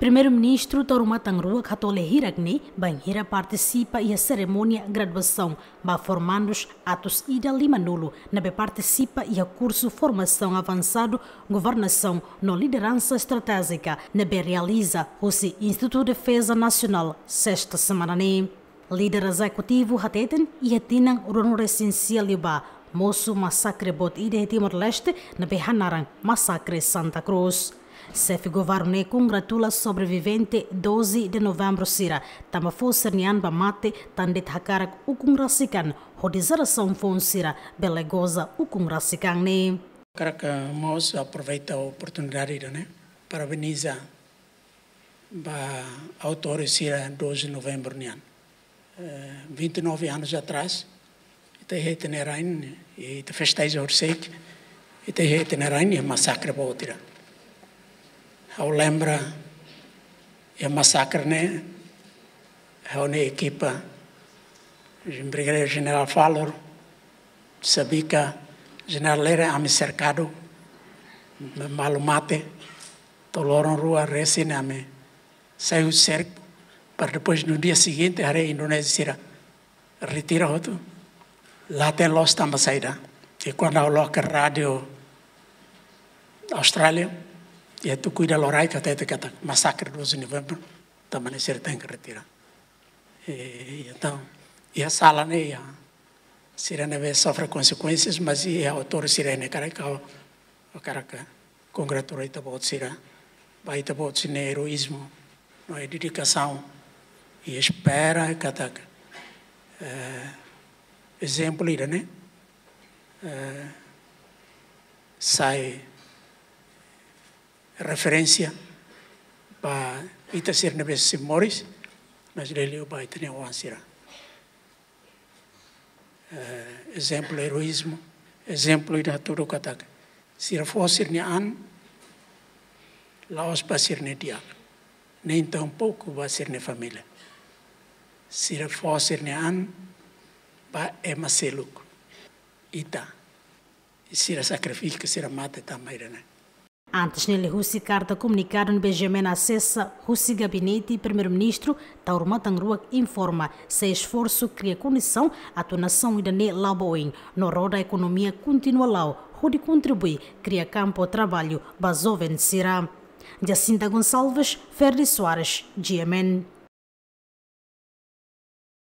Primeiro-ministro Tarumatangrua Katole Hiragni Banhira participa e a cerimônia graduação ba formandos atos Ida Lima Nulo na participa e a curso formação avançado governação no liderança estratégica na realiza o Instituto de Defesa Nacional sexta semana ne líder executivo Hateten e atinan rono residencial moço massacre bot Ida Timor-Leste na be massacre Santa Cruz Sef Govarne congratula sobrevivente 12 de novembro sira. Tama fo sernian bamate tandit hakarak ukungrasikan hodizaração fonsira belegosa ukungrasikan eh, ne. Caraca, nós aproveita a oportunidade, né? Parabeniza ba autor sira 12 de novembro nian. Uh, eh, 29 anos atrás, te heten erain, te festeja orsek, te heten erain, massacre botira. Ao lembra é massacre, né? É equipa o Brigadier General Fallor, sabia que General Lera me cercado, me malumate, toloram rua recina né, me saiu cerco, para depois no dia seguinte a Indonésia retira outro. Lá tem los também saída. E quando eu a é rádio Austrália, e tu cuida lorai que até que a massacre 12 de novembro, também amanhecer tem que retirar. E, então, e a sala né, a sirene sofre consequências, mas e a autor sirene cara que o caraca congratulei tá bom sirene vai tá de sine heroísmo, não é dedicação e espera que até uh, eh, exemplo ira né, uh, sai referência para ita ser na bes sim moris mas dele ba ita ne wansira uh, eh, exemplo heroísmo exemplo ida todo katak sir fosir ne an laos para ser ne dia nem tão pouco ba ser ne família se sir fosir ne an ba emaseluk ita se sira sacrifica sira mata né Antes, nele, Russi carta comunicaram Benjamin Acessa, Russi Gabinete e Primeiro-Ministro, Tauro Tangrua informa se esforço cria condição à tonação Idané Laboim. No roda a economia continua lá, onde contribui, cria campo trabalho, basou vencerá. Jacinta Gonçalves, Ferdi Soares, GMN.